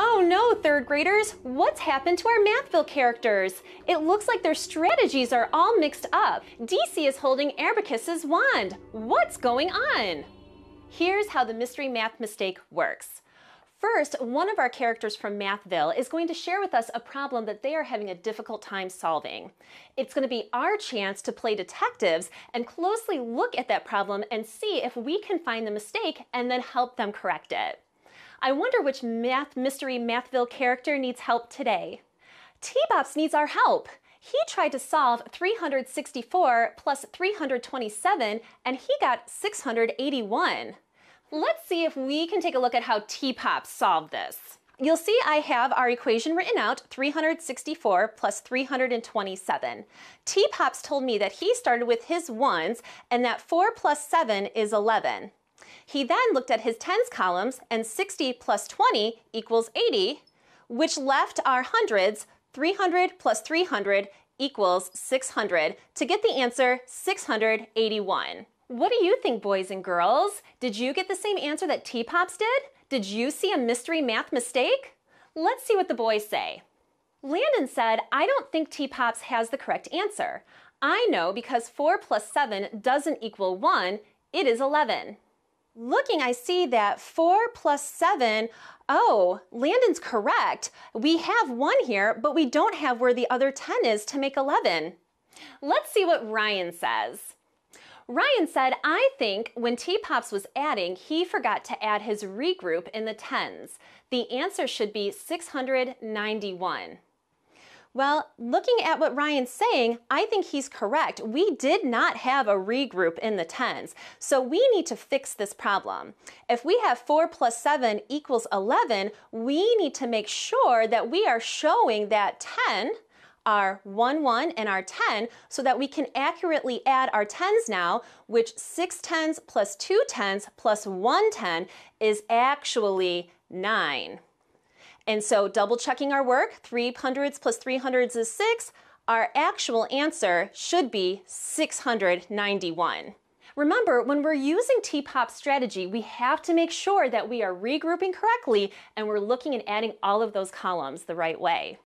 Oh no, third graders, what's happened to our Mathville characters? It looks like their strategies are all mixed up. DC is holding Ambricus's wand. What's going on? Here's how the mystery math mistake works. First, one of our characters from Mathville is going to share with us a problem that they are having a difficult time solving. It's going to be our chance to play detectives and closely look at that problem and see if we can find the mistake and then help them correct it. I wonder which math mystery Mathville character needs help today. T-Bops needs our help. He tried to solve 364 plus 327 and he got 681. Let's see if we can take a look at how t bops solved this. You'll see I have our equation written out, 364 plus 327. T-Pops told me that he started with his ones and that 4 plus 7 is 11. He then looked at his tens columns and 60 plus 20 equals 80, which left our hundreds 300 plus 300 equals 600 to get the answer 681. What do you think, boys and girls? Did you get the same answer that T-Pops did? Did you see a mystery math mistake? Let's see what the boys say. Landon said, I don't think T-Pops has the correct answer. I know because 4 plus 7 doesn't equal 1, it is 11. Looking, I see that 4 plus 7, oh, Landon's correct. We have 1 here, but we don't have where the other 10 is to make 11. Let's see what Ryan says. Ryan said, I think when T Pops was adding, he forgot to add his regroup in the tens. The answer should be 691. Well, looking at what Ryan's saying, I think he's correct. We did not have a regroup in the tens, so we need to fix this problem. If we have 4 plus 7 equals 11, we need to make sure that we are showing that 10 our 1, 1, and our 10 so that we can accurately add our 10s now, which 6 tens plus 2 tens plus 1 10 is actually 9. And so double checking our work, 300s plus 300s is 6. Our actual answer should be 691. Remember, when we're using T-POP strategy, we have to make sure that we are regrouping correctly and we're looking and adding all of those columns the right way.